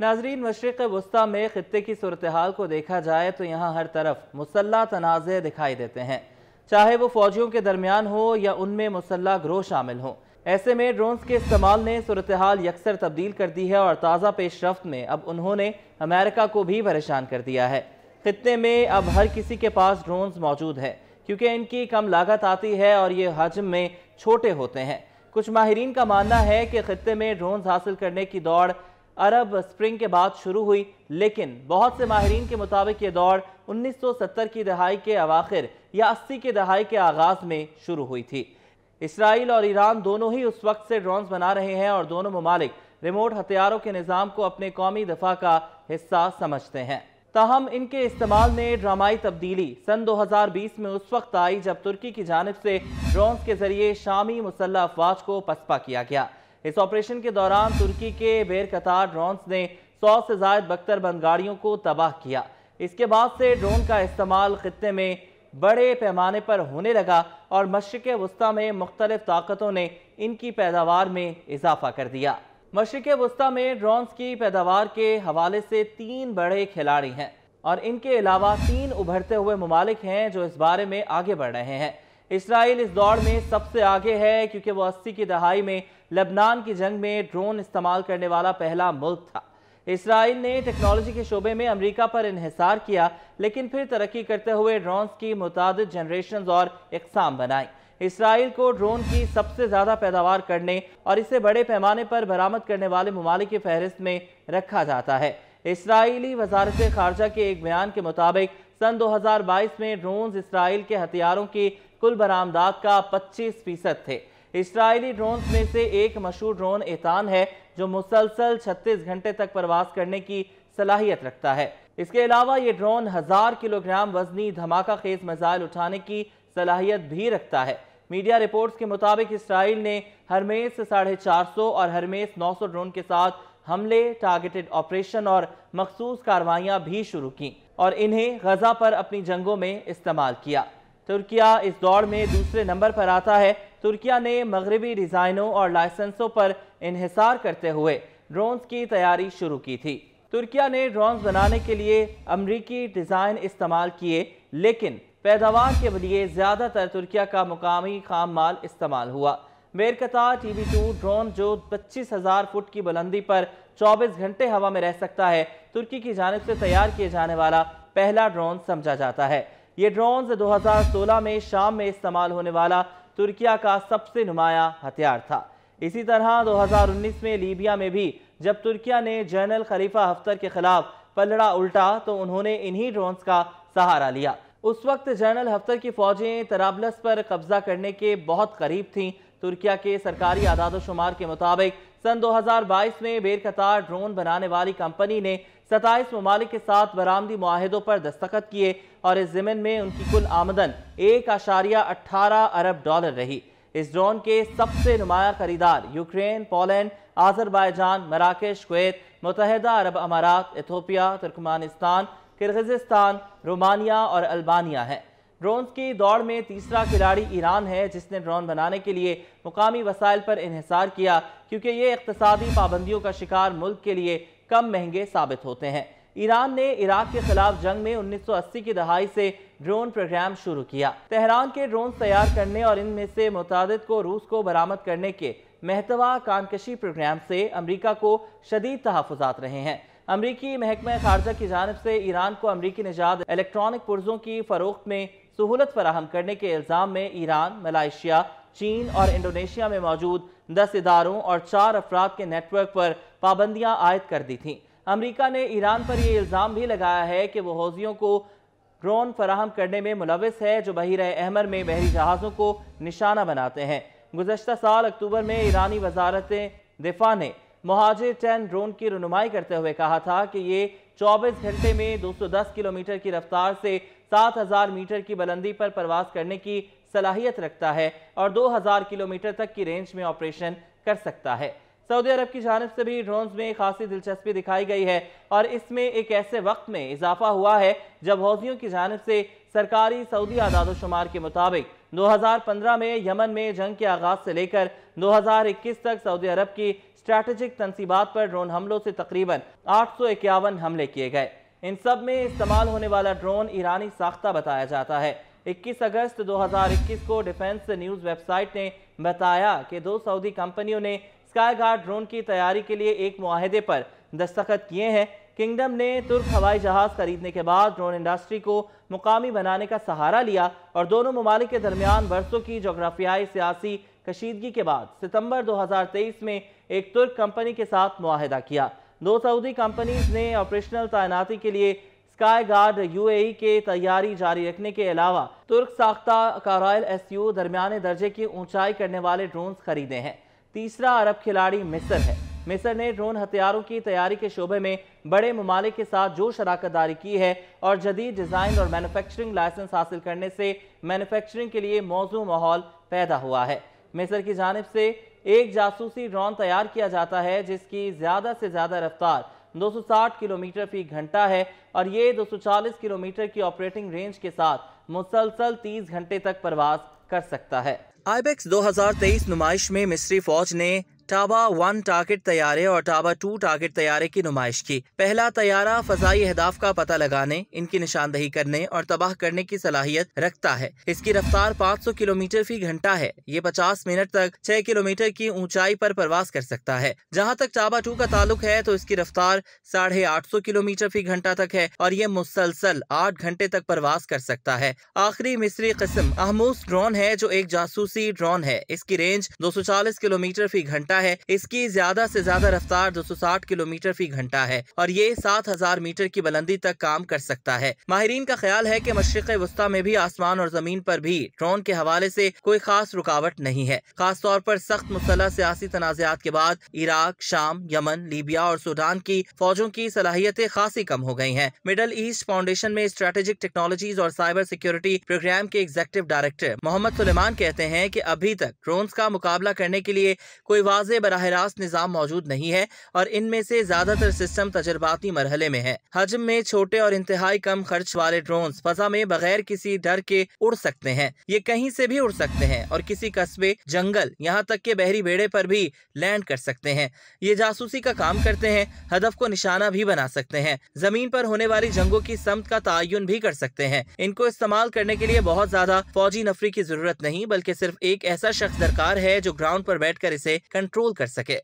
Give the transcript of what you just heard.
नाजरीन मशरक़ वस्ती में ख़त्े की सूरत हाल को देखा जाए तो यहाँ हर तरफ मुसल्ह तनाज़े दिखाई देते हैं चाहे वो फौजियों के दरमियान हो या उनमें मुसल्ह ग्रोह शामिल हों ऐसे में ड्रोन्स के इस्तेमाल ने सूरत हाल यकसर तब्दील कर दी है और ताज़ा पेश रफ्त में अब उन्होंने अमेरिका को भी परेशान कर दिया है खत्े में अब हर किसी के पास ड्रोन्स मौजूद हैं क्योंकि इनकी कम लागत आती है और ये हजम में छोटे होते हैं कुछ माहरीन का मानना है कि खत्े में ड्रोन्स हासिल करने की दौड़ अरब स्प्रिंग के बाद शुरू हुई लेकिन बहुत से माहरीन के मुताबिक ये दौड़ 1970 की दहाई के अवाखिर या 80 के दहाई के आगाज़ में शुरू हुई थी इसराइल और ईरान दोनों ही उस वक्त से ड्रोन्स बना रहे हैं और दोनों ममालिक रिमोट हथियारों के निज़ाम को अपने कौमी दफा का हिस्सा समझते हैं ताहम इनके इस्तेमाल में ड्रामाई तब्दीली सन 2020 में उस वक्त आई जब तुर्की की जानब से ड्रोन्स के जरिए शामी मुसल्ह अफवाज को पसपा किया गया इस ऑपरेशन के दौरान तुर्की के बेर कतार ड्रोन्स ने सौ से जायद बख्तर बंद गाड़ियों को तबाह किया इसके बाद से ड्रोन का इस्तेमाल खत्े में बड़े पैमाने पर होने लगा और मशरक़ वस्ती में मुख्तलिफ ताकतों ने इनकी पैदावार में इजाफा कर दिया मशरक़ वस्ती में ड्रोन्स की पैदावार के हवाले से तीन बड़े खिलाड़ी हैं और इनके अलावा तीन उभरते हुए ममालिक हैं जो इस बारे में आगे बढ़ रहे हैं इसराइल इस दौड़ में सबसे आगे है क्योंकि वो अस्सी की दहाई में लेबनान की जंग में ड्रोन इस्तेमाल करने वाला पहला मुल्क था इसराइल ने टेक्नोलॉजी के शोबे में अमेरिका पर इहसार किया लेकिन फिर तरक्की करते हुए ड्रोन्स की मुतद जनरेशन और इकसाम बनाई इसराइल को ड्रोन की सबसे ज़्यादा पैदावार करने और इसे बड़े पैमाने पर बरामद करने वाले ममालिक की फहरिस्त में रखा जाता है इसराइली वजारत खारजा के एक बयान के मुताबिक सन 2022 में ड्रोन इसराइल के हथियारों की कुल बरामदात का 25 फीसद थे इसराइली ड्रोन में से एक मशहूर ड्रोन एतान है जो मुसलसल 36 घंटे तक प्रवास करने की सलाहियत रखता है इसके अलावा ये ड्रोन हज़ार किलोग्राम वजनी धमाका खेज मिसाइल उठाने की सलाहियत भी रखता है मीडिया रिपोर्ट्स के मुताबिक इसराइल ने हरमेस साढ़े चार सौ और हरमेस नौ सौ ड्रोन के साथ हमले टारगेटेड ऑपरेशन और मखसूस कार्रवाइयाँ भी शुरू की और इन्हें गजा पर अपनी जंगों में इस्तेमाल किया तुर्किया इस दौड़ में दूसरे नंबर पर आता है तुर्किया ने मगरबी डिज़ाइनों और लाइसेंसों पर इहिसार करते हुए ड्रोन्स की तैयारी शुरू की थी तुर्किया ने ड्रोन्स बनाने के लिए अमरीकी डिज़ाइन इस्तेमाल किए लेकिन पैदावार के लिए ज़्यादातर तुर्किया का मुकामी खाम माल इस्तेमाल हुआ मेरकता टी वी टू ड्रोन जो पच्चीस हज़ार फुट की बुलंदी पर 24 घंटे हवा में रह सकता है तुर्की की जानब से तैयार किए जाने वाला पहला ड्रोन समझा जाता है ये ड्रोन 2016 में शाम में इस्तेमाल होने वाला तुर्किया का सबसे नुमाया हथियार था इसी तरह 2019 में लीबिया में भी जब तुर्किया ने जनरल खलीफा हफ्तर के खिलाफ पलड़ा उल्टा तो उन्होंने इन्हीं ड्रोन्स का सहारा लिया उस वक्त जनरल हफ्तर की फौजें तराबलस पर कब्जा करने के बहुत करीब थीं तुर्किया के सरकारी आदाद शुमार के मुताबिक सन 2022 में बेरकतार ड्रोन बनाने वाली कंपनी ने सताईस ममालिक के साथ बरामदी माहदों पर दस्तखत किए और इस ज़मीन में उनकी कुल आमदन एक आशारिया अट्ठारह अरब डॉलर रही इस ड्रोन के सबसे नुमाया खरीदार Ukraine Poland Azerbaijan Marrakesh Kuwait मुतहदा अरब अमारात इथोपिया तुर्कमानिस्तान किर्गिजस्तान रोमानिया और अल्बानिया हैं ड्रोन्स की दौड़ में तीसरा खिलाड़ी ईरान है जिसने ड्रोन बनाने के लिए मुकामी वसाइल पर इहसार किया क्योंकि ये इकतसादी पाबंदियों का शिकार मुल्क के लिए कम महंगे साबित होते हैं ईरान ने इराक के खिलाफ जंग में 1980 की दहाई से ड्रोन प्रोग्राम शुरू किया तेहरान के ड्रोन तैयार करने और इनमें से मुताद को रूस को बरामद करने के महतवा कानकशी प्रोग्राम से अमरीका को शदीद तहफात रहे हैं अमरीकी महकमा खारजा की जानब से ईरान को अमरीकी निजात इलेक्ट्रॉनिक पुर्जों की फरोख्त में सहूलत फराहम करने के इल्ज़ाम में ईरान मलाइशिया चीन और इंडोनेशिया में मौजूद दस इदारों और चार अफराद के नेटवर्क पर पाबंदियां आयद कर दी थीं अमरीका ने ईरान पर यह इल्ज़ाम भी लगाया है कि वह हौजियों को ड्रोन फराहम करने में मुलविस है जो बहर अहमर में बहरी जहाज़ों को निशाना बनाते हैं गुजशत साल अक्टूबर में ईरानी वजारत दिफा ने महाजिर टेन ड्रोन की रनुमाई करते हुए कहा था कि ये 24 घंटे में 210 किलोमीटर की रफ्तार से 7000 मीटर की बुलंदी पर प्रवास करने की सलाहियत रखता है और 2000 किलोमीटर तक की रेंज में ऑपरेशन कर सकता है सऊदी अरब की जानब से भी ड्रोन्स में खासी दिलचस्पी दिखाई गई है और इसमें एक ऐसे वक्त में इजाफा हुआ है जब हौजियों की जानब से सरकारी सऊदी आदादोशुमार के मुताबिक 2015 में यमन में जंग के आगाज से लेकर 2021 तक सऊदी अरब की स्ट्रैटेजिक तनसीबात पर ड्रोन हमलों से तकरीबन आठ हमले किए गए इन सब में इस्तेमाल होने वाला ड्रोन ईरानी साख्ता बताया जाता है 21 अगस्त 2021 को डिफेंस न्यूज वेबसाइट ने बताया कि दो सऊदी कंपनियों ने स्काई गार्ड ड्रोन की तैयारी के लिए एक माहदे पर दस्तखत किए हैं किंगडम ने तुर्क हवाई जहाज खरीदने के बाद ड्रोन इंडस्ट्री को मुकामी बनाने का सहारा लिया और दोनों ममालिक के दरमियान बरसों की जोग्राफियाई सियासी कशीदगी के बाद सितंबर 2023 में एक तुर्क कंपनी के साथ माहिदा किया दो सऊदी कंपनीज ने ऑपरेशनल तैनाती के लिए स्काई गार्ड यूएई के तैयारी जारी रखने के अलावा तुर्क साख्ता काराइल एस यू दरमियाने दर्जे की ऊंचाई करने वाले ड्रोन खरीदे हैं तीसरा अरब खिलाड़ी मिसर है मिसर ने ड्रोन हथियारों की तैयारी के शोबे में बड़े ममालिक के साथ जो शराकत दारी की है और जदीद डिज़ाइन और मैनुफेक्चरिंग लाइसेंस हासिल करने से मैनुफेक्चरिंग के लिए मौजू माहौल पैदा हुआ है मिसर की जानब से एक जासूसी ड्रोन तैयार किया जाता है जिसकी ज़्यादा से ज़्यादा रफ्तार 260 किलोमीटर फी घंटा है और ये 240 किलोमीटर की ऑपरेटिंग रेंज के साथ मुसलसल 30 घंटे तक प्रवास कर सकता है आईबेक्स 2023 नुमाइश में मिस्री फौज ने टाबा वन टारगेट तैयारे और टाबा टू टारगेट तैयारे की नुमाइश की पहला तैयारा फजाई अहदाफ का पता लगाने इनकी निशानदही करने और तबाह करने की सलाहियत रखता है इसकी रफ्तार 500 किलोमीटर फी घंटा है ये 50 मिनट तक 6 किलोमीटर की ऊंचाई पर प्रवास कर सकता है जहाँ तक टाबा टू का ताल्लुक है तो इसकी रफ्तार साढ़े आठ सौ किलोमीटर फी घंटा तक है और ये मुसलसल आठ घंटे तक प्रवास कर सकता है आखिरी मिस्री किस्म अहमूस ड्रोन है जो एक जासूसी ड्रोन है इसकी रेंज चालीस किलोमीटर फी घंटा गया है इसकी ज्यादा से ज्यादा रफ्तार 260 किलोमीटर फी घंटा है और ये 7000 मीटर की बुलंदी तक काम कर सकता है माहरीन का ख्याल है की मशरक वस्ता में भी आसमान और जमीन आरोप भी ड्रोन के हवाले ऐसी कोई खास रुकावट नहीं है खास तौर पर सख्त मुसलह सियासी तनाजात के बाद इराक शाम यमन लीबिया और सूडान की फौजों की सलाहियतें खासी कम हो गई हैं मिडल ईस्ट फाउंडेशन में स्ट्रेटेजिक टेक्नोलॉजीज और साइबर सिक्योरिटी प्रोग्राम के एग्जीक्यूटिव डायरेक्टर मोहम्मद सुलेमान कहते हैं कि अभी तक ड्रोन का मुकाबला करने के लिए कोई वाज वाज बरह रास्त निज़ाम मौजूद नहीं है और इनमें से ज़्यादातर सिस्टम तजुर्बाती मरहले में है हजम में छोटे और इंतहाई कम खर्च वाले ड्रोन फजा में बगैर किसी डर के उड़ सकते हैं ये कहीं से भी उड़ सकते हैं और किसी कस्बे जंगल यहाँ तक के बहरी बेड़े पर भी लैंड कर सकते हैं ये जासूसी का काम करते हैं हदफ को निशाना भी बना सकते हैं जमीन पर होने वाली जंगों की समत का तयन भी कर सकते हैं इनको इस्तेमाल करने के लिए बहुत ज्यादा फौजी नफरी की जरूरत नहीं बल्कि सिर्फ एक ऐसा शख्स दरकार है जो ग्राउंड पर बैठकर इसे कंट्रोल कंट्रोल कर सके